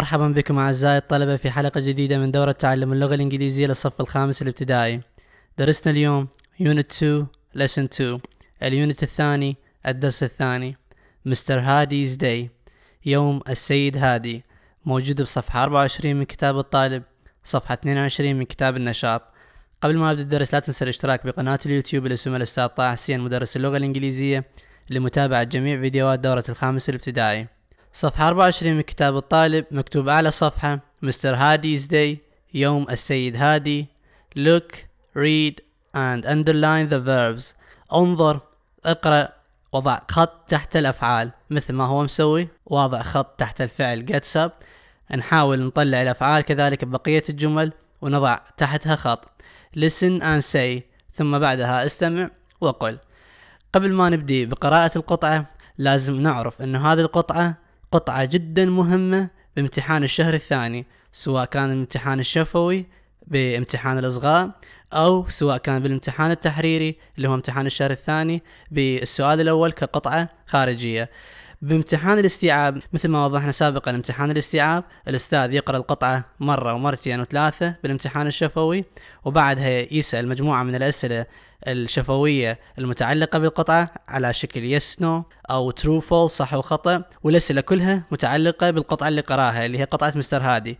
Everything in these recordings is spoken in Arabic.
مرحبا بكم أعزائي الطلبة في حلقة جديدة من دورة تعلم اللغة الإنجليزية للصف الخامس الابتدائي درسنا اليوم Unit 2 Lesson 2 اليونت الثاني الدرس الثاني مستر هاديز داي يوم السيد هادي موجود بصفحة 24 من كتاب الطالب صفحة 22 من كتاب النشاط قبل ما أبدأ الدرس لا تنسى الاشتراك بقناة اليوتيوب اللي اسمها الأستاذ طه حسين مدرس اللغة الإنجليزية لمتابعة جميع فيديوهات دورة الخامس الابتدائي صفحة 24 من كتاب الطالب مكتوب أعلى الصفحة مستر هادي's داي يوم السيد هادي look read and underline the verbs انظر اقرأ وضع خط تحت الأفعال مثل ما هو مسوي واضع خط تحت الفعل gets up نحاول نطلع الأفعال كذلك بقية الجمل ونضع تحتها خط listen and say ثم بعدها استمع وقل قبل ما نبدي بقراءة القطعة لازم نعرف أن هذه القطعة قطعة جدا مهمة بامتحان الشهر الثاني سواء كان الامتحان الشفوي بامتحان الإصغاء أو سواء كان بالامتحان التحريري اللي هو امتحان الشهر الثاني بالسؤال الأول كقطعة خارجية بامتحان الاستيعاب مثل ما وضحنا سابقا امتحان الاستيعاب الاستاذ يقرا القطعه مره ومرتين وثلاثه بالامتحان الشفوي وبعدها يسال مجموعه من الاسئله الشفويه المتعلقه بالقطعه على شكل يس نو او ترو فول صح وخطا والاسئله كلها متعلقه بالقطعه اللي قراها اللي هي قطعه مستر هادي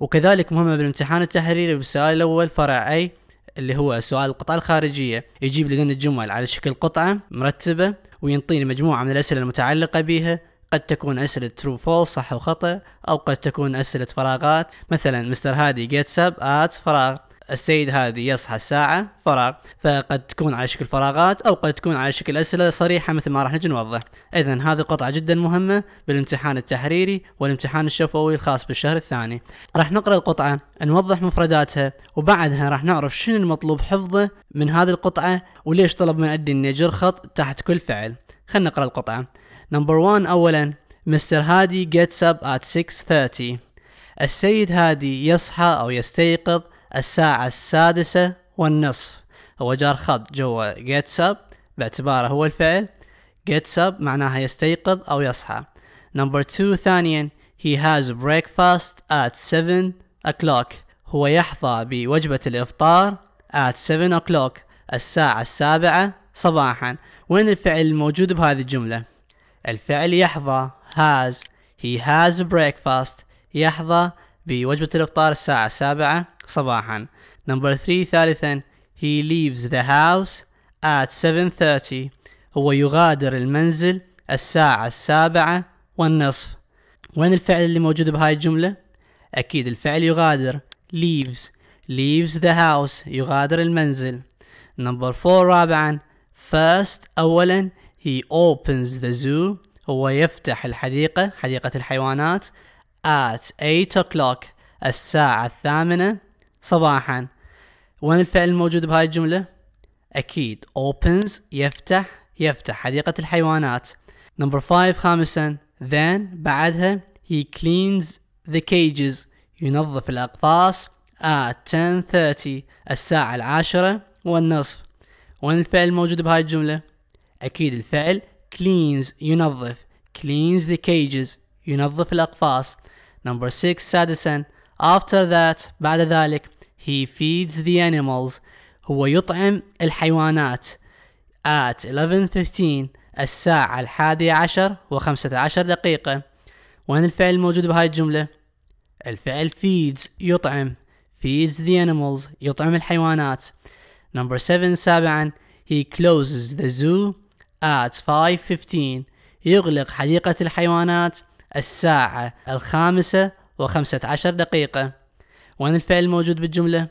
وكذلك مهمه بالامتحان التحريري بالسؤال الاول فرع اي اللي هو سؤال القطعة الخارجية يجيب لنا الجمل على شكل قطعة مرتبة وينطيني مجموعة من الأسئلة المتعلقة بها قد تكون أسئلة ترو فول صح وخطأ أو قد تكون أسئلة فراغات مثلا مستر هادي جيتساب آت فراغ السيد هذه يصحى الساعة فراغ فقد تكون على شكل فراغات أو قد تكون على شكل أسئلة صريحة مثل ما راح نجي نوضح إذا هذه قطعة جدا مهمة بالامتحان التحريري والامتحان الشفوي الخاص بالشهر الثاني راح نقرأ القطعة نوضح مفرداتها وبعدها راح نعرف شنو المطلوب حفظه من هذه القطعة وليش طلب من عندي إني خط تحت كل فعل خلنا نقرأ القطعة نمبر 1 أولا مستر هادي gets up at 6:30 السيد هادي يصحى أو يستيقظ الساعة السادسة والنصف هو جار خط جوا gets up باعتباره هو الفعل gets up معناها يستيقظ أو يصحى نمبر 2 ثانيا he has breakfast at 7 o'clock هو يحظى بوجبة الإفطار at 7 o'clock الساعة السابعة صباحا وين الفعل الموجود بهذه الجملة الفعل يحظى has he has breakfast يحظى بوجبة الإفطار الساعة السابعة صباحا نمبر 3 ثالثا he leaves the house at 7:30 هو يغادر المنزل الساعة السابعة والنصف وين الفعل اللي موجود بهاي الجملة؟ أكيد الفعل يغادر leaves leaves the house يغادر المنزل نمبر 4 رابعا first أولا he opens the zoo هو يفتح الحديقة حديقة الحيوانات at 8 o'clock الساعة الثامنة صباحا وين الفعل الموجود بهاي الجملة؟ أكيد opens يفتح يفتح حديقة الحيوانات number 5 خامسا then بعدها he cleans the cages ينظف الأقفاص at آه، 10:30 الساعة العاشرة والنصف وين الفعل الموجود بهاي الجملة؟ أكيد الفعل cleans ينظف cleans the cages ينظف الأقفاص number 6 سادسا After that بعد ذلك he feeds the animals هو يطعم الحيوانات at 11:15 الساعة الحادية عشر وخمسة عشر دقيقة وين الفعل الموجود بهاي الجملة؟ الفعل feeds يطعم feeds the animals يطعم الحيوانات number 7 سابعا he closes the zoo at 5.15 يغلق حديقة الحيوانات الساعة الخامسة وخمسة عشر دقيقة وين الفعل الموجود بالجملة؟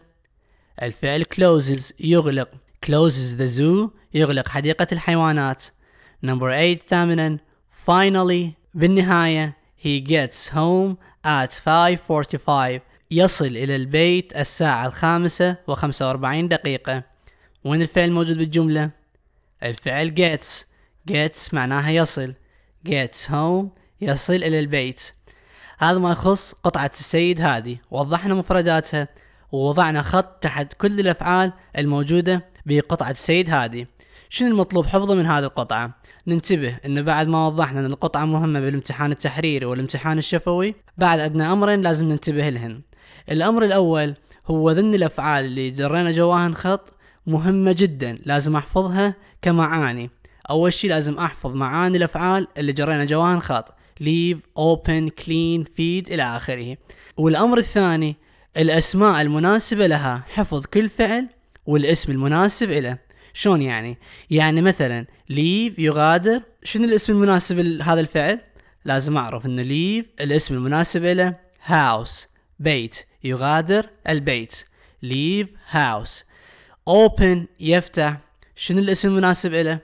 الفعل closes يغلق closes the zoo يغلق حديقة الحيوانات number 8 ثامنا finally بالنهاية he gets home at 5.45 يصل إلى البيت الساعة الخامسة وخمسة وأربعين دقيقة وين الفعل موجود بالجملة؟ الفعل gets gets معناها يصل gets home يصل إلى البيت هذا ما يخص قطعة السيد هذه وضحنا مفرداتها ووضعنا خط تحت كل الأفعال الموجودة بقطعة السيد هذه شنو المطلوب حفظه من هذه القطعة؟ ننتبه أن بعد ما وضحنا أن القطعة مهمة بالامتحان التحريري والامتحان الشفوي بعد عندنا أمرين لازم ننتبه لهن الأمر الأول هو ذن الأفعال اللي جرينا جواهن خط مهمة جدا لازم أحفظها كمعاني أول شي لازم أحفظ معاني الأفعال اللي جرينا جواهن خط leave open clean feed الى اخره والامر الثاني الاسماء المناسبة لها حفظ كل فعل والاسم المناسب له شلون يعني يعني مثلا ليف يغادر شنو الاسم المناسب لهذا الفعل لازم اعرف انه ليف الاسم المناسب له هاوس بيت يغادر البيت ليف هاوس اوبن يفتح شنو الاسم المناسب له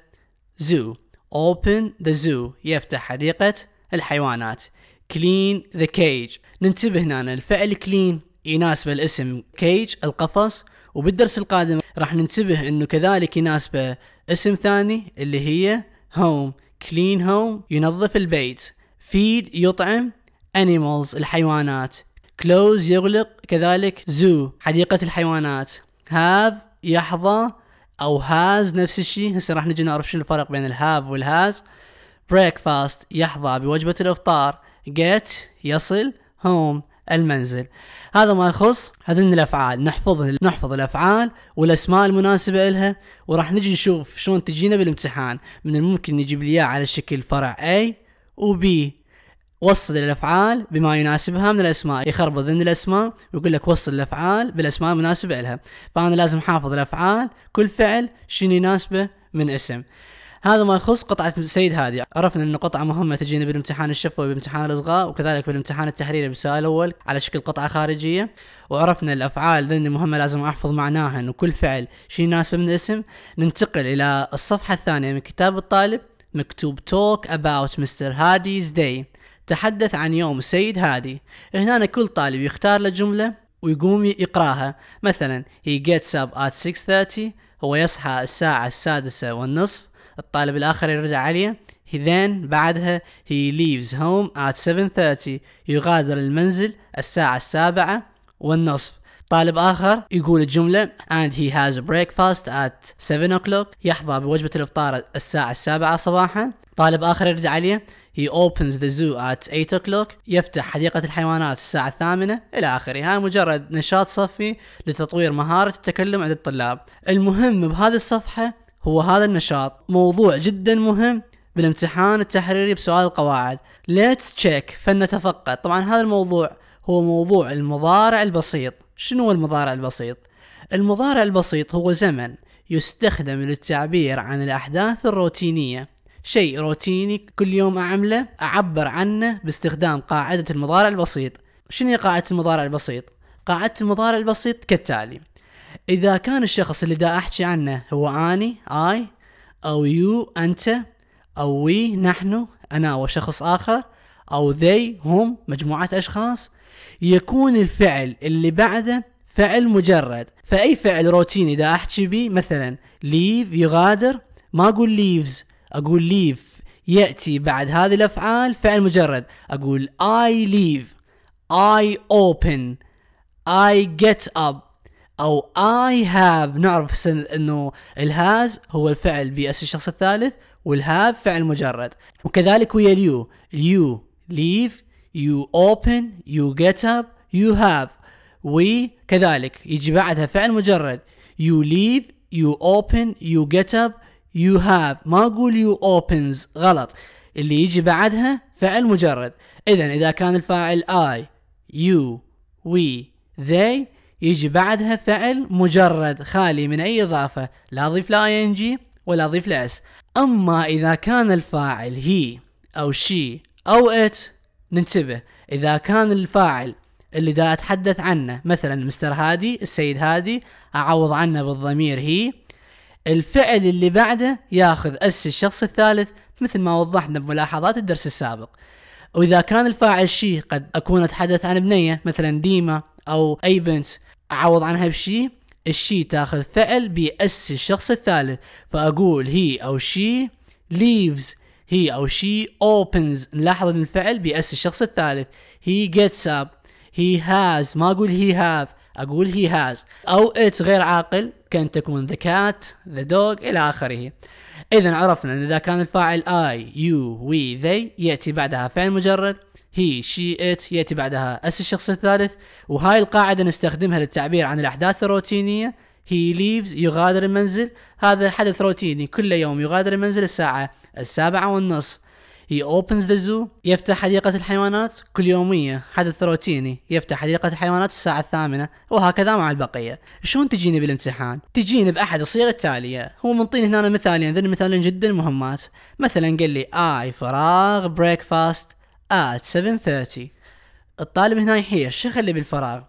zoo open the zoo يفتح حديقة الحيوانات كلين ذا كيج ننتبه هنا الفعل كلين يناسب الاسم كيج القفص وبالدرس القادم راح ننتبه انه كذلك يناسبه اسم ثاني اللي هي هوم كلين هوم ينظف البيت فيد يطعم animals الحيوانات كلوز يغلق كذلك زو حديقة الحيوانات هاف يحظى او هاز نفس الشيء هسه راح نجي نعرف شنو الفرق بين الهاف والهاز breakfast يحظى بوجبة الإفطار get يصل home المنزل هذا ما يخص هذين الافعال نحفظ نحفظ الافعال والاسماء المناسبه لها وراح نجي نشوف شلون تجينا بالامتحان من الممكن نجيب لي على شكل فرع A و B وصل الافعال بما يناسبها من الاسماء يخربط ذن الاسماء ويقول لك وصل الافعال بالاسماء المناسبه لها فانا لازم احافظ الافعال كل فعل شنو يناسبه من اسم هذا ما يخص قطعة سيد هادي عرفنا أن قطعة مهمة تجينا بالامتحان الشفوي بامتحان الإصغاء وكذلك بالامتحان التحريري بالسؤال الأول على شكل قطعة خارجية وعرفنا الأفعال ذن المهمة لازم أحفظ معناها أن كل فعل شيء يناسبه من اسم ننتقل إلى الصفحة الثانية من كتاب الطالب مكتوب talk about Mr. Hadi's day تحدث عن يوم السيد هادي هنا كل طالب يختار له جملة ويقوم يقراها مثلا he gets up at 6.30 هو يصحى الساعة السادسة والنصف الطالب الآخر يرجع عليه he then بعدها he leaves home at 7.30 يغادر المنزل الساعة السابعة والنصف طالب آخر يقول الجملة and he has breakfast at 7 o'clock يحظى بوجبة الإفطار الساعة السابعة صباحا طالب آخر يرد عليه he opens the zoo at 8 o'clock يفتح حديقة الحيوانات الساعة الثامنة إلى آخره هاي مجرد نشاط صفي لتطوير مهارة التكلم عند الطلاب المهم بهذه الصفحة هو هذا النشاط موضوع جدا مهم بالامتحان التحريري بسؤال القواعد let's check فلنتفقد طبعا هذا الموضوع هو موضوع المضارع البسيط شنو هو المضارع البسيط المضارع البسيط هو زمن يستخدم للتعبير عن الأحداث الروتينية شيء روتيني كل يوم أعمله أعبر عنه باستخدام قاعدة المضارع البسيط شنو هي قاعدة المضارع البسيط؟ قاعدة المضارع البسيط كالتالي اذا كان الشخص اللي دا احكي عنه هو اني اي او يو انت او وي نحن انا وشخص اخر او they هم مجموعة اشخاص يكون الفعل اللي بعده فعل مجرد فاي فعل روتيني دا احكي بيه مثلا leave يغادر ما اقول leaves اقول leave ياتي بعد هذه الافعال فعل مجرد اقول I leave I open I get up او اي هاف نعرف انه الهاز هو الفعل بأس الشخص الثالث والهاف فعل مجرد وكذلك ويا اليو اليو ليف يو اوبن يو جيت اب يو هاف وي كذلك يجي بعدها فعل مجرد يو ليف يو اوبن يو جيت اب يو هاف ما اقول يو اوبنز غلط اللي يجي بعدها فعل مجرد اذا اذا كان الفاعل I you we they يجي بعدها فعل مجرد خالي من اي اضافه لا اضيف لا اي ان جي ولا اضيف لاس اما اذا كان الفاعل هي او شي او ات ننتبه اذا كان الفاعل اللي دا اتحدث عنه مثلا مستر هادي السيد هادي اعوض عنه بالضمير هي الفعل اللي بعده ياخذ اس الشخص الثالث مثل ما وضحنا بملاحظات الدرس السابق واذا كان الفاعل شي قد اكون اتحدث عن بنيه مثلا ديما او اي بنت اعوض عنها بشي الشي تاخذ فعل بأس الشخص الثالث فأقول هي أو شي leaves هي أو شي opens نلاحظ أن الفعل بأس الشخص الثالث he gets up he has ما أقول he have أقول he has أو it غير عاقل كان تكون the cat the dog إلى آخره إذا عرفنا أن إذا كان الفاعل I you we they يأتي بعدها فعل مجرد هي شي ات ياتي بعدها اس الشخص الثالث وهاي القاعدة نستخدمها للتعبير عن الأحداث الروتينية هي ليفز يغادر المنزل هذا حدث روتيني كل يوم يغادر المنزل الساعة السابعة والنصف هي اوبنز ذا زو يفتح حديقة الحيوانات كل يومية حدث روتيني يفتح حديقة الحيوانات الساعة الثامنة وهكذا مع البقية شلون تجيني بالامتحان تجيني بأحد الصيغ التالية هو منطيني هنا مثالين ذن المثالين جدا مهمات مثلا قال لي اي فراغ بريكفاست at 7:30 الطالب هنا يحير الشيخ اللي بالفراغ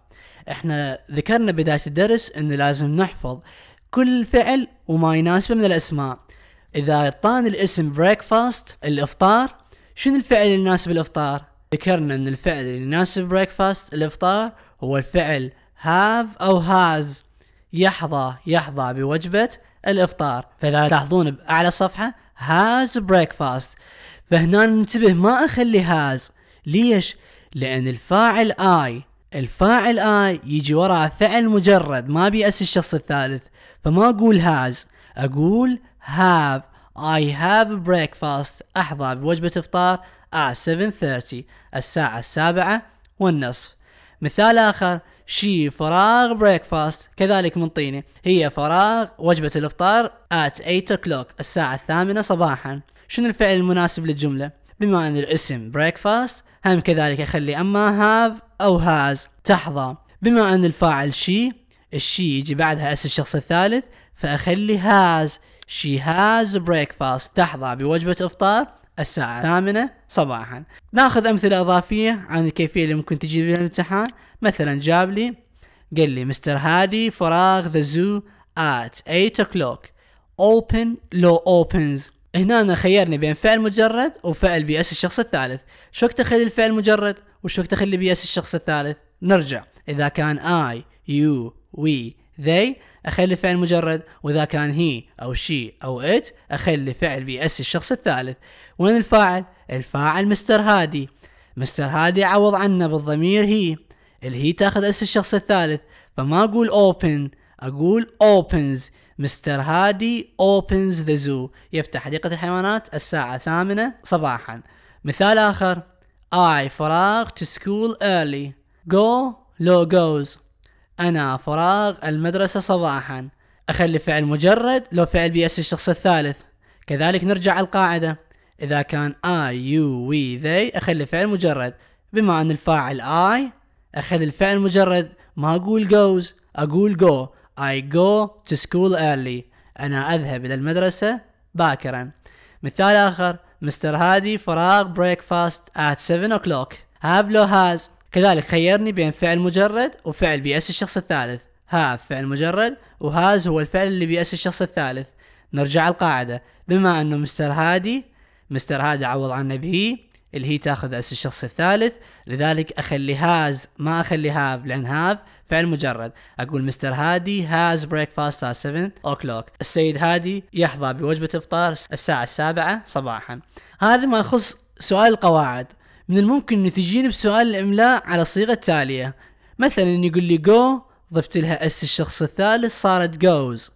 احنا ذكرنا بداية الدرس انه لازم نحفظ كل فعل وما يناسبه من الاسماء اذا طان الاسم breakfast الافطار شنو الفعل اللي يناسب الافطار ذكرنا ان الفعل اللي يناسب breakfast الافطار هو الفعل have او has يحظى يحظى بوجبة الافطار فاذا تلاحظون باعلى صفحة has breakfast فهنا ننتبه ما اخلي هاز ليش لان الفاعل اي الفاعل اي يجي وراء فعل مجرد ما بيأس الشخص الثالث فما اقول هاز اقول هاف I have breakfast أحظى بوجبة إفطار at آه، 7:30 الساعة السابعة والنصف مثال آخر شي فراغ بريكفاست كذلك من طينة هي فراغ وجبة الإفطار at 8 o'clock الساعة الثامنة صباحا شنو الفعل المناسب للجملة بما أن الاسم breakfast هم كذلك أخلي أما have أو has تحظى بما أن الفاعل she الشي يجي بعدها اس الشخص الثالث فأخلي has she has breakfast تحظى بوجبة إفطار الساعة الثامنة صباحا ناخذ أمثلة إضافية عن الكيفية اللي ممكن تجي بها الامتحان مثلا جاب لي قال لي مستر هادي فراغ ذا زو at 8 o'clock open law opens هنا خيرني بين فعل مجرد وفعل بيأس الشخص الثالث شو تخلي الفعل مجرد وشو تخلي بيأس الشخص الثالث نرجع إذا كان اي يو وي they أخلي فعل مجرد وإذا كان هي أو شي أو ات أخلي فعل بيأس الشخص الثالث وين الفاعل الفاعل مستر هادي مستر هادي عوض عنا بالضمير هي الهي تاخذ اس الشخص الثالث فما اقول open اقول opens مستر هادي اوبنز ذا زو يفتح حديقة الحيوانات الساعة الثامنة صباحا مثال آخر I فراغ to school early go لو goes أنا فراغ المدرسة صباحا أخلي فعل مجرد لو فعل بياس الشخص الثالث كذلك نرجع القاعدة إذا كان I you we they أخلي فعل مجرد بما أن الفاعل I أخلي الفعل مجرد ما أقول goes أقول go I go to school early أنا أذهب إلى المدرسة باكرا مثال آخر مستر هادي فراغ breakfast at 7 o'clock have لو has كذلك خيرني بين فعل مجرد وفعل بيأس الشخص الثالث have فعل مجرد وهاز هو الفعل اللي بيأس الشخص الثالث نرجع القاعدة بما أنه مستر هادي مستر هادي عوض عنه بهي اللي هي تاخذ أس الشخص الثالث لذلك أخلي هاز ما أخلي هاف لأن هاف فعل مجرد اقول مستر هادي هاز بريكفاست at 7 o'clock السيد هادي يحظى بوجبة افطار الساعة السابعة صباحا هذا ما يخص سؤال القواعد من الممكن ان تجيني بسؤال الاملاء على الصيغة التالية مثلا يقول لي جو ضفت لها اس الشخص الثالث صارت جوز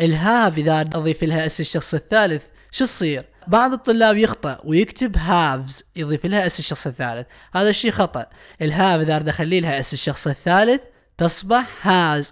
الهاف اذا اضيف لها اس الشخص الثالث شو تصير؟ بعض الطلاب يخطأ ويكتب هافز يضيف لها اس الشخص الثالث هذا الشيء خطا الهاف اذا اريد اخلي لها اس الشخص الثالث تصبح has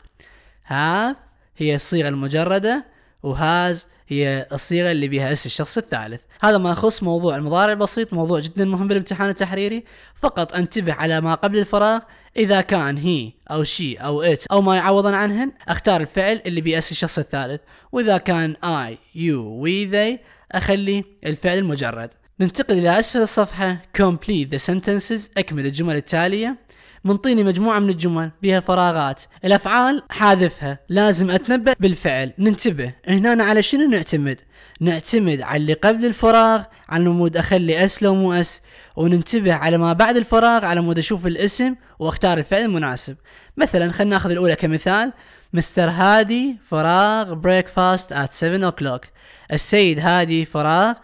have هي الصيغة المجردة وهاز هي الصيغة اللي بها اسم الشخص الثالث هذا ما يخص موضوع المضارع البسيط موضوع جدا مهم بالامتحان التحريري فقط انتبه على ما قبل الفراغ إذا كان هي أو شي أو إت أو ما يعوضن عنهن اختار الفعل اللي بيأسس الشخص الثالث وإذا كان I, you, we, they أخلي الفعل المجرد ننتقل إلى أسفل الصفحة complete the sentences اكمل الجمل التالية منطيني مجموعة من الجمل بها فراغات الأفعال حاذفها لازم أتنبأ بالفعل ننتبه هنا على شنو نعتمد نعتمد على اللي قبل الفراغ على مود أخلي أس لو مو أس وننتبه على ما بعد الفراغ على مود أشوف الاسم واختار الفعل المناسب مثلا خلنا ناخذ الأولى كمثال مستر هادي فراغ بريكفاست at 7 o'clock السيد هادي فراغ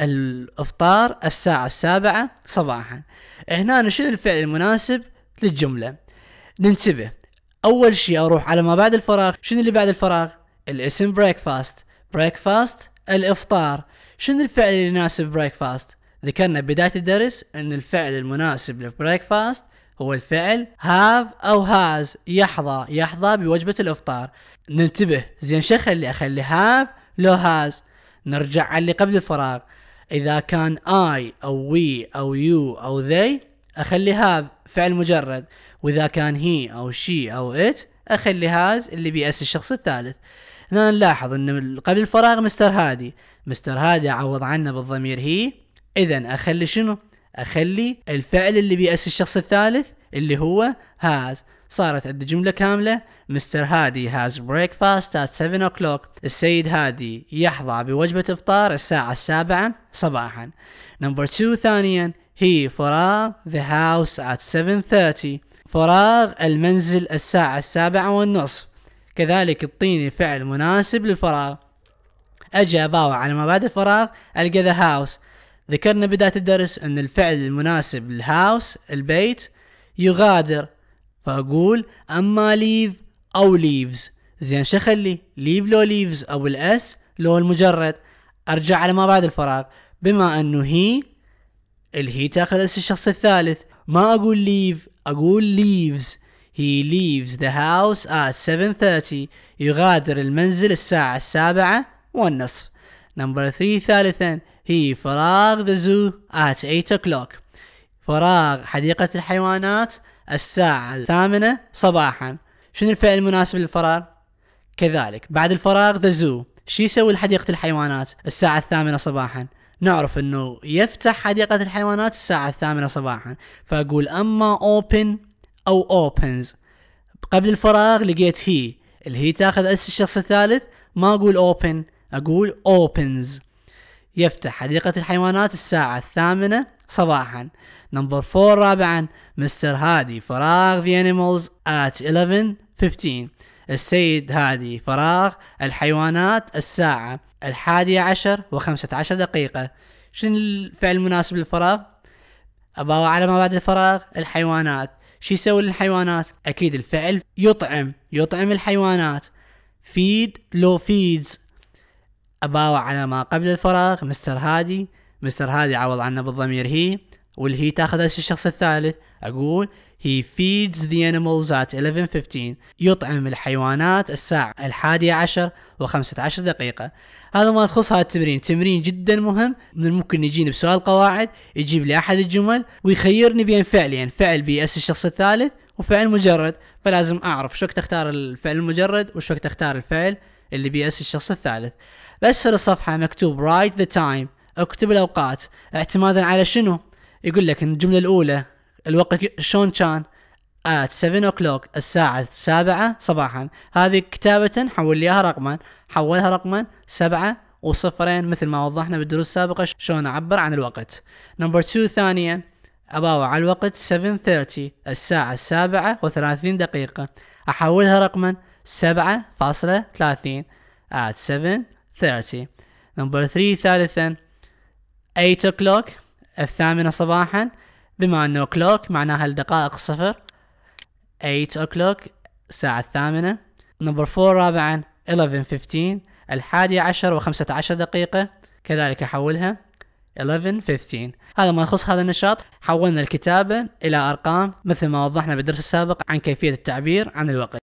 الافطار الساعة السابعة صباحا هنا شنو الفعل المناسب للجملة ننتبه أول شيء أروح على ما بعد الفراغ شنو اللي بعد الفراغ الاسم بريكفاست بريكفاست الإفطار شنو الفعل اللي يناسب بريكفاست ذكرنا بداية الدرس أن الفعل المناسب للبريكفاست هو الفعل have أو has يحظى يحظى بوجبة الإفطار ننتبه زين شو أخلي أخلي have لو has نرجع على اللي قبل الفراغ إذا كان I أو we أو you أو they أخلي have فعل مجرد واذا كان هي او شي او ات اخلي هاز اللي بيأس الشخص الثالث هنا نلاحظ ان قبل الفراغ مستر هادي مستر هادي عوض عنا بالضمير هي اذا اخلي شنو اخلي الفعل اللي بيأس الشخص الثالث اللي هو هاز صارت عندي جملة كاملة مستر هادي has breakfast at 7 o'clock السيد هادي يحظى بوجبة إفطار الساعة السابعة صباحا نمبر 2 ثانيا هي فراغ the house at 7.30 فراغ المنزل الساعة السابعة والنصف كذلك اعطيني فعل مناسب للفراغ أجي أباوع على مبادئ الفراغ ألقى the house ذكرنا بداية الدرس أن الفعل المناسب للهاوس البيت يغادر فأقول أما leave أو leaves زين شخلي leave لو ليفز أو الأس لو المجرد أرجع على ما بعد الفراغ بما أنه هي تاخذ اسم الشخص الثالث ما اقول ليف اقول ليفز He leaves the house at 7:30 يغادر المنزل الساعة السابعة والنصف. نمبر 3 ثالثا he فراغ the zoo at 8 o'clock. فراغ حديقة الحيوانات الساعة الثامنة صباحا. شنو الفعل المناسب للفراغ؟ كذلك بعد الفراغ the zoo. شو يسوي حديقة الحيوانات الساعة الثامنة صباحا؟ نعرف انه يفتح حديقة الحيوانات الساعة الثامنة صباحا فاقول اما اوبن او اوبنز قبل الفراغ لقيت هي اللي هي تاخذ اس الشخص الثالث ما اقول اوبن اقول اوبنز يفتح حديقة الحيوانات الساعة الثامنة صباحا نمبر فور رابعا مستر هادي فراغ the animals at 11.15 السيد هادي فراغ الحيوانات الساعة الحادية عشر وخمسة عشر دقيقة شنو الفعل المناسب للفراغ أباوع على ما بعد الفراغ الحيوانات شو يسوي للحيوانات أكيد الفعل يطعم يطعم الحيوانات فيد لو فيدز أباوع على ما قبل الفراغ مستر هادي مستر هادي عوض عنا بالضمير هي والهي تاخذ الشخص الثالث أقول He feeds the animals at 11:15 يطعم الحيوانات الساعة الحادية عشر وخمسة عشر دقيقة هذا ما يخص هذا التمرين تمرين جدا مهم من الممكن يجيني بسؤال قواعد يجيب لي أحد الجمل ويخيرني بين فعلين فعل بيأس الشخص الثالث وفعل مجرد فلازم أعرف شو وقت أختار الفعل المجرد وشو وقت أختار الفعل اللي بيأس الشخص الثالث بأسفل الصفحة مكتوب write the time اكتب الأوقات اعتمادا على شنو يقول لك الجملة الأولى الوقت شلون كان؟ at آه، 7 o'clock الساعة السابعة صباحا هذه كتابة حول ليها رقما حولها رقما سبعة وصفرين مثل ما وضحنا بالدروس السابقة شلون اعبر عن الوقت نمبر 2 ثانيا أباوع على الوقت 7:30 الساعة السابعة وثلاثين دقيقة أحولها رقما سبعة فاصلة ثلاثين at 7:30 نمبر 3 ثالثا 8 o'clock الثامنة صباحا بما انه كلوك معناها الدقائق صفر 8 o'clock الساعة الثامنة نمبر 4 رابعا 11:15 الحادية عشر وخمسة عشر دقيقة كذلك أحولها 11:15 هذا ما يخص هذا النشاط حولنا الكتابة إلى أرقام مثل ما وضحنا بالدرس السابق عن كيفية التعبير عن الوقت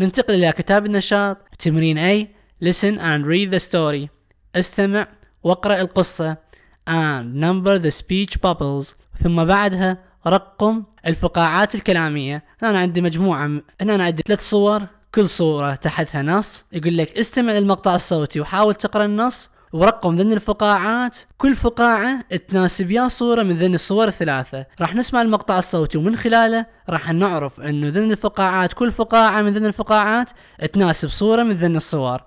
ننتقل إلى كتاب النشاط تمرين A Listen and read the story استمع واقرأ القصة and number the speech bubbles ثم بعدها رقم الفقاعات الكلامية هنا أنا عندي مجموعة هنا أنا عندي ثلاث صور كل صورة تحتها نص يقول لك استمع للمقطع الصوتي وحاول تقرأ النص ورقم ذن الفقاعات كل فقاعة تناسب يا صورة من ذن الصور الثلاثة راح نسمع المقطع الصوتي ومن خلاله راح نعرف انه ذن الفقاعات كل فقاعة من ذن الفقاعات تناسب صورة من ذن الصور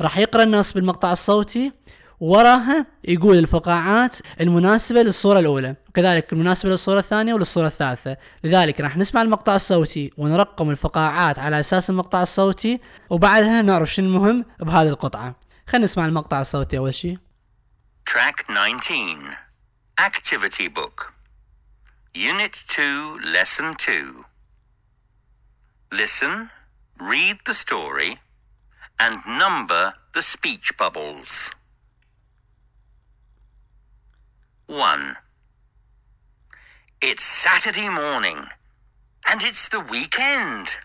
راح يقرأ الناس بالمقطع الصوتي وراها يقول الفقاعات المناسبة للصورة الأولى وكذلك المناسبة للصورة الثانية وللصورة الثالثة لذلك راح نسمع المقطع الصوتي ونرقم الفقاعات على أساس المقطع الصوتي وبعدها نعرف شنو المهم بهذه القطعة خلينا نسمع المقطع الصوتي أول شيء Track 19 Activity Book Unit 2 Lesson 2 Listen, read the story and number the speech bubbles. 1. It's Saturday morning, and it's the weekend.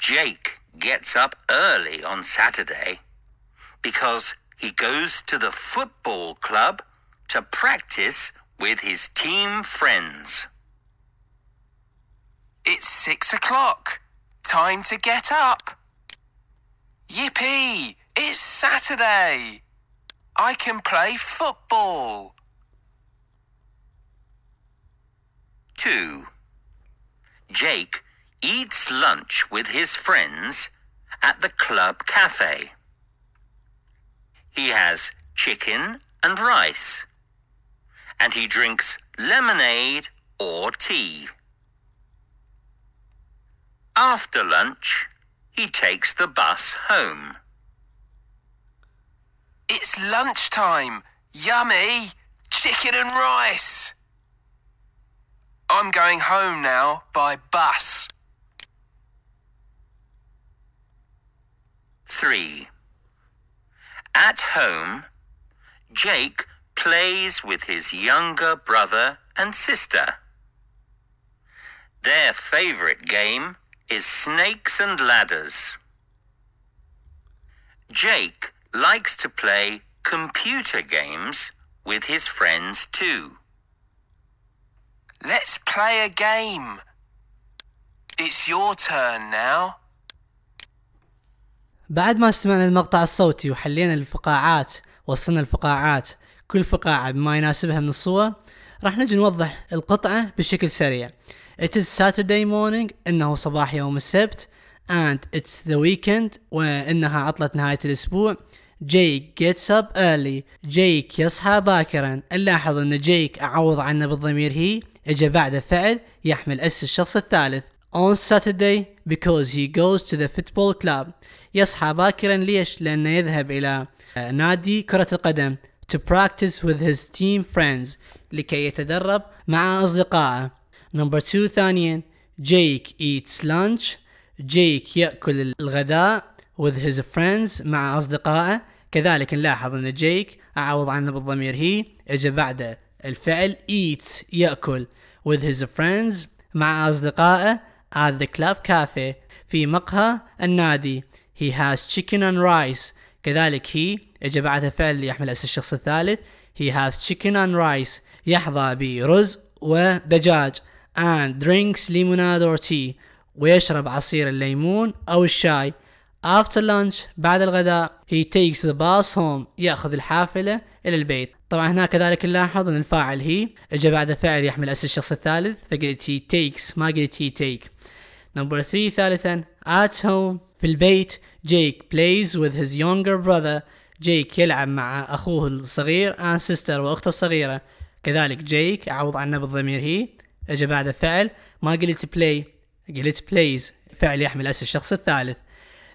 Jake gets up early on Saturday because he goes to the football club to practice with his team friends. It's six o'clock. Time to get up. Yippee! It's Saturday! I can play football. 2. Jake eats lunch with his friends at the club cafe. He has chicken and rice. And he drinks lemonade or tea. After lunch, he takes the bus home. It's lunchtime. Yummy chicken and rice. I'm going home now by bus. 3. At home, Jake plays with his younger brother and sister. Their favorite game is snakes and ladders. Jake likes to play computer games with his friends too. Let's play a game. It's your turn now. بعد ما استمعنا المقطع الصوتي وحلينا الفقاعات وصلنا الفقاعات كل فقاعة بما يناسبها من الصور راح نجي نوضح القطعة بشكل سريع It is Saturday morning إنه صباح يوم السبت and it's the weekend وإنها عطلة نهاية الأسبوع جيك gets up early جيك يصحى باكرا نلاحظ ان جيك اعوض عنه بالضمير هي اجى بعد فعل يحمل اس الشخص الثالث on Saturday because he goes to the football club يصحى باكرا ليش؟ لأنه يذهب إلى نادي كرة القدم to practice with his team friends لكي يتدرب مع أصدقائه number two ثانيا جيك eats lunch جيك يأكل الغداء with his friends مع أصدقائه كذلك نلاحظ أن جيك أعوض عنه بالضمير هي إجا بعده الفعل eats يأكل with his friends مع أصدقائه at the club cafe في مقهى النادي he has chicken and rice كذلك هي إجا بعده فعل يحمل اسم الشخص الثالث he has chicken and rice يحظى برز ودجاج and drinks lemonade or tea ويشرب عصير الليمون أو الشاي After lunch بعد الغداء he takes the bus home يأخذ الحافلة إلى البيت طبعا هنا كذلك نلاحظ أن الفاعل هي إجا بعد فعل يحمل أسر الشخص الثالث فقلت he takes ما قلت he take نمبر 3 ثالثا at home في البيت Jake plays with his younger brother جيك يلعب مع أخوه الصغير and آه, sister وأخته الصغيرة كذلك جيك أعوض عنه بالضمير هي إجا بعد فعل ما قلت play قلت plays فعل يحمل أسر الشخص الثالث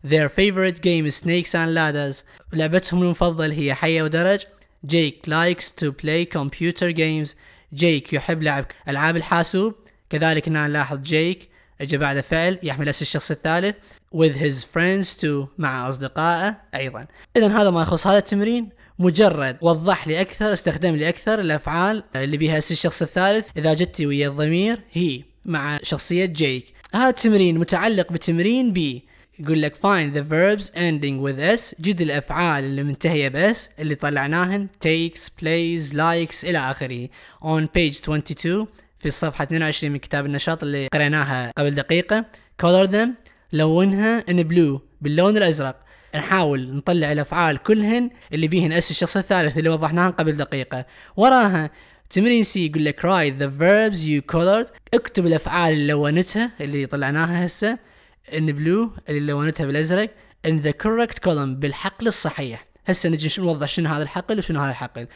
their favorite game is snakes and ladders لعبتهم المفضل هي حية ودرج Jake likes to play computer games جيك يحب لعب ألعاب الحاسوب كذلك هنا نلاحظ جيك اجى بعد فعل يحمل اسم الشخص الثالث with his friends to مع اصدقائه ايضا اذا هذا ما يخص هذا التمرين مجرد وضح لي اكثر استخدم لي اكثر الافعال اللي بها اسم الشخص الثالث اذا جتي ويا الضمير هي مع شخصيه جيك هذا التمرين متعلق بتمرين بي يقول لك find the verbs ending with s جد الافعال اللي منتهيه بس اللي طلعناهن takes plays likes الى اخره on page 22 في الصفحة 22 من كتاب النشاط اللي قريناها قبل دقيقة color them لونها in blue باللون الازرق نحاول نطلع الافعال كلهن اللي بيهن اس الشخص الثالث اللي وضحناهن قبل دقيقة وراها تمرين سي يقول لك write the verbs you colored اكتب الافعال اللي لونتها اللي طلعناها هسه ان بلو اللي لونتها بالازرق ان ذا كوركت كولم بالحقل الصحيح هسه نجي نوضح شنو هذا الحقل وشنو هذا الحقل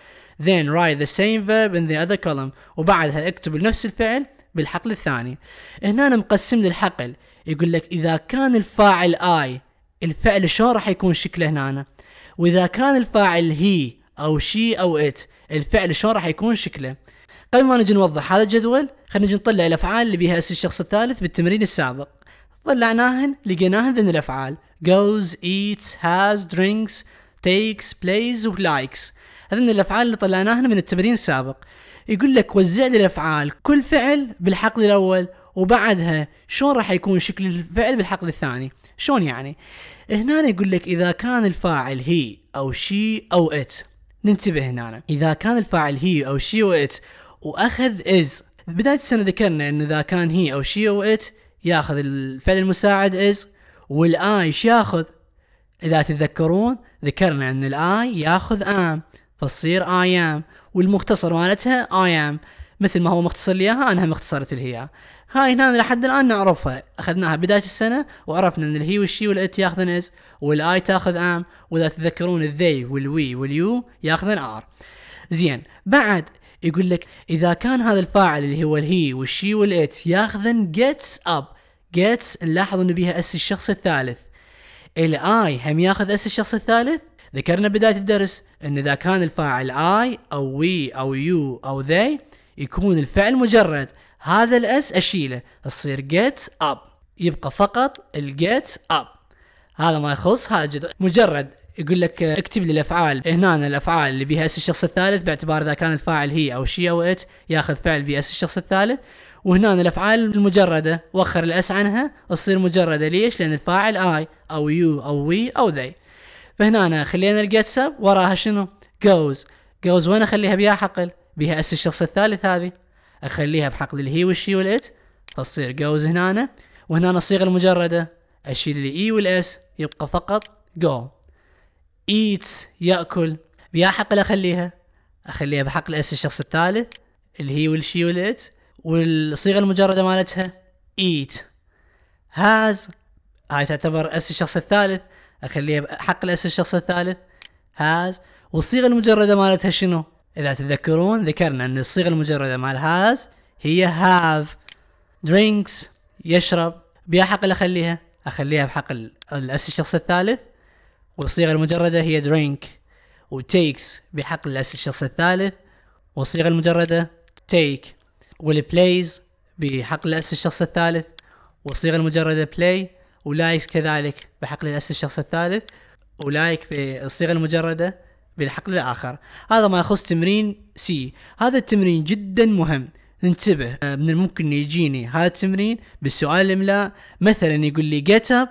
then write the same verb in the other column وبعدها اكتب نفس الفعل بالحقل الثاني هنا أنا مقسم لي الحقل يقول لك اذا كان الفاعل I الفعل شلون راح يكون شكله هنا واذا كان الفاعل هي او شي او ات الفعل شلون راح يكون شكله قبل ما نجي نوضح هذا الجدول خلينا نجي نطلع الافعال اللي بها اسم الشخص الثالث بالتمرين السابق طلعناهن لقيناهن ذن الأفعال goes eats has drinks takes plays likes هذن الأفعال اللي طلعناهن من التمرين السابق يقول لك وزع لي الأفعال كل فعل بالحقل الأول وبعدها شلون راح يكون شكل الفعل بالحقل الثاني شلون يعني هنا يقول لك إذا كان الفاعل هي أو شي أو إت ننتبه هنا إذا كان الفاعل هي أو شي أو إت وأخذ إز بداية السنة ذكرنا أن إذا كان هي أو شي أو إت ياخذ الفعل المساعد از والاي ياخذ اذا تتذكرون ذكرنا ان الاي ياخذ ام فتصير اي ام والمختصر مالتها اي ام مثل ما هو مختصر لي اياها انها مختصرة الهي هاي هنا لحد الان نعرفها اخذناها بدايه السنه وعرفنا ان الهي والشي والات ياخذن از والاي تاخذ ام واذا تتذكرون الذي والوي واليو ياخذن ار زين بعد يقول لك اذا كان هذا الفاعل اللي هو الهي والشي والات ياخذن جيتس اب جيتس نلاحظ انه بيها اس الشخص الثالث الاي هم ياخذ اس الشخص الثالث ذكرنا بداية الدرس ان اذا كان الفاعل I او we او you او they يكون الفعل مجرد هذا الاس اشيله تصير get up يبقى فقط الجيت up هذا ما يخص هذا مجرد يقول لك اكتب لي الافعال هنا الافعال اللي بها اس الشخص الثالث باعتبار اذا كان الفاعل هي او شي او ات ياخذ فعل اس الشخص الثالث وهنا الافعال المجرده وخر الاس عنها تصير مجرده ليش؟ لان الفاعل اي او يو او وي او ذي فهنا خلينا الجيتس وراها شنو؟ جوز جوز وين اخليها بيا حقل؟ بيها اس الشخص الثالث هذه اخليها بحقل الهي والشي والات فتصير جوز هنا وهنا الصيغه المجرده اشيل الاي e والاس يبقى فقط جو ايتس ياكل بيا حق اخليها اخليها بحق الاس الشخص الثالث اللي هي والشي والات والصيغه المجرده مالتها ايت هاز هاي تعتبر اس الشخص الثالث اخليها بحق الاس الشخص الثالث هاز والصيغه المجرده مالتها شنو؟ اذا تتذكرون ذكرنا ان الصيغه المجرده مال هاز هي هاف درينكس يشرب بيا حق اخليها اخليها بحق الاس الشخص الثالث والصيغة المجردة هي drink و takes بحق الشخص الثالث والصيغة المجردة take وال plays بحق الشخص الثالث والصيغة المجردة play ولايكس كذلك بحق الشخص الثالث ولايك بالصيغة المجردة بالحقل الآخر هذا ما يخص تمرين سي هذا التمرين جدا مهم انتبه آه، من الممكن يجيني هذا التمرين بالسؤال الإملاء مثلا يقول لي get up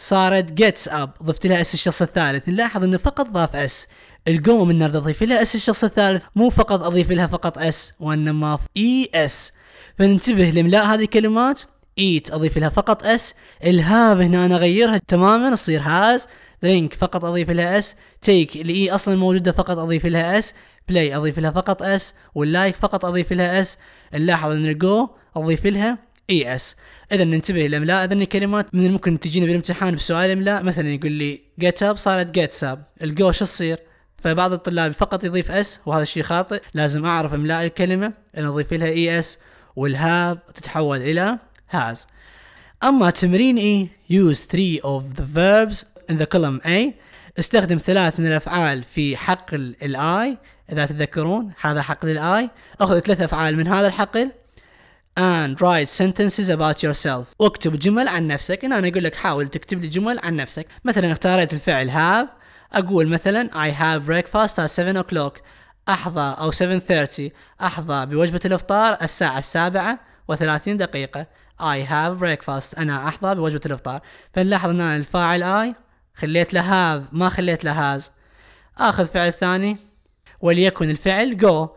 صارت جيتس اب ضفت لها اس الشخص الثالث نلاحظ انه فقط ضاف اس القوم النهارده اضيف لها اس الشخص الثالث مو فقط اضيف لها فقط اس وانما اي اس e فننتبه لاملاء هذه الكلمات ايت اضيف لها فقط اس الهاف هنا انا اغيرها تماما تصير هاز درينك فقط اضيف لها اس تيك الاي e اصلا موجوده فقط اضيف لها اس بلاي اضيف لها فقط اس واللايك فقط اضيف لها اس نلاحظ ان الجو اضيف لها اي اس اذا ننتبه لاملاء اذا الكلمات من الممكن تجينا بالامتحان بسؤال املاء مثلا يقول لي جيت اب صارت جيت ساب الجو شو تصير فبعض الطلاب فقط يضيف اس وهذا الشيء خاطئ لازم اعرف املاء الكلمه ان اضيف لها اي اس والهاب تتحول الى هاز اما تمرين اي يوز 3 اوف ذا verbs ان ذا كولم اي استخدم ثلاث من الافعال في حقل الاي اذا تتذكرون هذا حقل الاي اخذ ثلاث افعال من هذا الحقل and write sentences about yourself واكتب جمل عن نفسك هنا انا اقول لك حاول تكتب لي جمل عن نفسك مثلا اختاريت الفعل have اقول مثلا I have breakfast at 7 o'clock احظى او 7:30 احظى بوجبة الافطار الساعة السابعة وثلاثين دقيقة I have breakfast انا احظى بوجبة الافطار فنلاحظ ان الفاعل I خليت له have ما خليت له has اخذ فعل ثاني وليكن الفعل go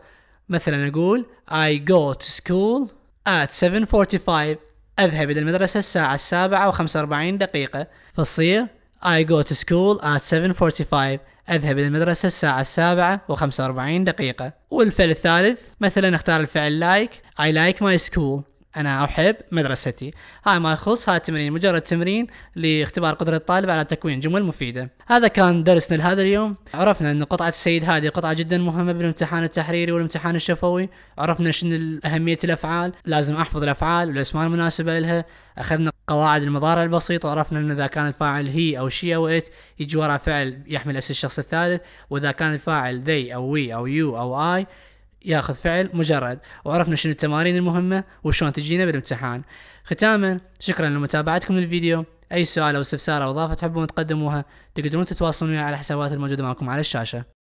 مثلا اقول I go to school at 7:45 أذهب إلى المدرسة الساعة السابعة وخمسة وأربعين دقيقة فصير I go to school at 7:45 أذهب إلى المدرسة الساعة السابعة وخمسة وأربعين دقيقة والفعل الثالث مثلا اختار الفعل like I like my school انا احب مدرستي هاي ما يخص هاي التمرين مجرد تمرين لاختبار قدره الطالب على تكوين جمل مفيده هذا كان درسنا لهذا اليوم عرفنا ان قطعه السيد هذه قطعه جدا مهمه بالامتحان التحريري والامتحان الشفوي عرفنا شنو اهميه الافعال لازم احفظ الافعال والاسماء المناسبه لها اخذنا قواعد المضارع البسيطه وعرفنا ان اذا كان الفاعل هي او شي او ات يجي وراء فعل يحمل اسم الشخص الثالث واذا كان الفاعل ذي او وي او يو او اي ياخذ فعل مجرد وعرفنا شنو التمارين المهمة وشلون تجينا بالامتحان ختاما شكرا لمتابعتكم للفيديو اي سؤال او استفسار او اضافة تحبون تقدموها تقدرون تتواصلون معي على الحسابات الموجودة معكم على الشاشة